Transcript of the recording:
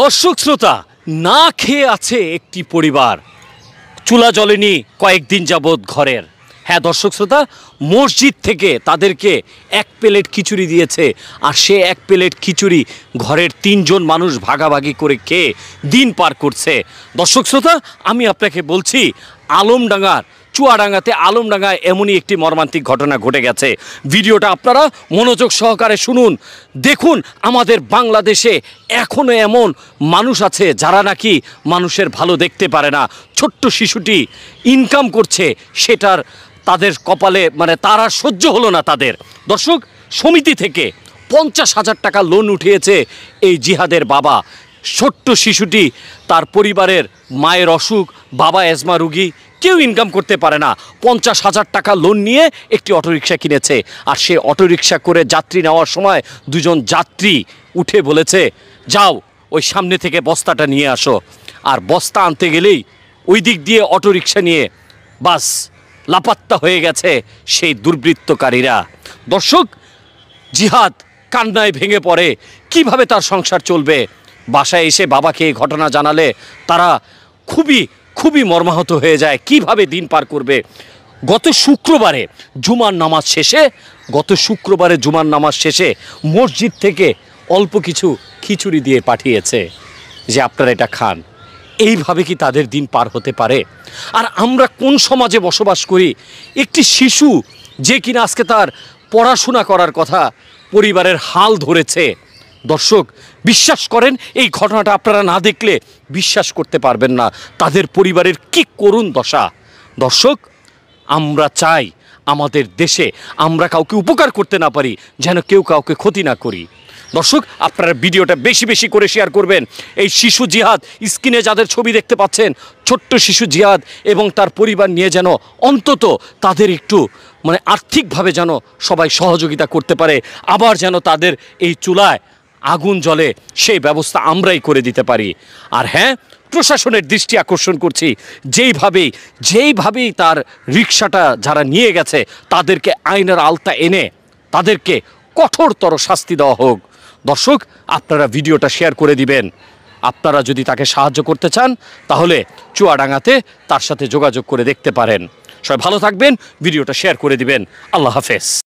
দর্শক শ্রোতা না খেয়ে আছে একটি পরিবার চুলা জ্বলেনি কয়েকদিন যাবৎ ঘরের হ্যাঁ দর্শক শ্রোতা মসজিদ থেকে তাদেরকে এক প্লেট খিচুড়ি দিয়েছে আর সে এক প্লেট খিচুড়ি ঘরের তিনজন মানুষ ভাগাভাগি করে খেয়ে দিন পার করছে দর্শক শ্রোতা আমি আপনাকে বলছি আলমডাঙ্গার চুয়াডাঙ্গাতে আলমডাঙ্গায় এমনই একটি মর্মান্তিক ঘটনা ঘটে গেছে ভিডিওটা আপনারা মনোযোগ সহকারে শুনুন দেখুন আমাদের বাংলাদেশে এখনও এমন মানুষ আছে যারা নাকি মানুষের ভালো দেখতে পারে না ছোট্ট শিশুটি ইনকাম করছে সেটার তাদের কপালে মানে তারা সহ্য হলো না তাদের দর্শক সমিতি থেকে পঞ্চাশ হাজার টাকা লোন উঠিয়েছে এই জিহাদের বাবা ছোট্ট শিশুটি তার পরিবারের মায়ের অসুখ বাবা এজমা রুগী কেউ ইনকাম করতে পারে না পঞ্চাশ হাজার টাকা লোন নিয়ে একটি অটোরিকশা কিনেছে আর সে অটোরিকশা করে যাত্রী নেওয়ার সময় দুজন যাত্রী উঠে বলেছে যাও ওই সামনে থেকে বস্তাটা নিয়ে আসো আর বস্তা আনতে গেলেই ওই দিক দিয়ে অটোরিকশা নিয়ে বাস লাপাত্তা হয়ে গেছে সেই দুর্বৃত্তকারীরা দর্শক জিহাদ কান্নায় ভেঙে পড়ে কিভাবে তার সংসার চলবে বাসায় এসে বাবাকে এই ঘটনা জানালে তারা খুবই খুবই মর্মাহত হয়ে যায় কিভাবে দিন পার করবে গত শুক্রবারে জুমার নামাজ শেষে গত শুক্রবারে জুমার নামাজ শেষে মসজিদ থেকে অল্প কিছু খিচুড়ি দিয়ে পাঠিয়েছে যে আপনারা এটা খান এইভাবে কি তাদের দিন পার হতে পারে আর আমরা কোন সমাজে বসবাস করি একটি শিশু যে কিনা আজকে তার পড়াশোনা করার কথা পরিবারের হাল ধরেছে দর্শক বিশ্বাস করেন এই ঘটনাটা আপনারা না দেখলে বিশ্বাস করতে পারবেন না তাদের পরিবারের কি করুণ দশা দর্শক আমরা চাই আমাদের দেশে আমরা কাউকে উপকার করতে না পারি যেন কেউ কাউকে ক্ষতি না করি দর্শক আপনারা ভিডিওটা বেশি বেশি করে শেয়ার করবেন এই শিশু জিহাদ স্ক্রিনে যাদের ছবি দেখতে পাচ্ছেন ছোট্ট শিশু জিহাদ এবং তার পরিবার নিয়ে যেন অন্তত তাদের একটু মানে আর্থিকভাবে যেন সবাই সহযোগিতা করতে পারে আবার যেন তাদের এই চুলায় আগুন জলে সেই ব্যবস্থা আমরাই করে দিতে পারি আর হ্যাঁ প্রশাসনের দৃষ্টি আকর্ষণ করছি যেইভাবেই যেইভাবেই তার রিক্সাটা যারা নিয়ে গেছে তাদেরকে আইনের আলতা এনে তাদেরকে কঠোরতর শাস্তি দেওয়া হোক দর্শক আপনারা ভিডিওটা শেয়ার করে দিবেন আপনারা যদি তাকে সাহায্য করতে চান তাহলে চুয়াডাঙ্গাতে তার সাথে যোগাযোগ করে দেখতে পারেন সবাই ভালো থাকবেন ভিডিওটা শেয়ার করে দিবেন আল্লাহ হাফেজ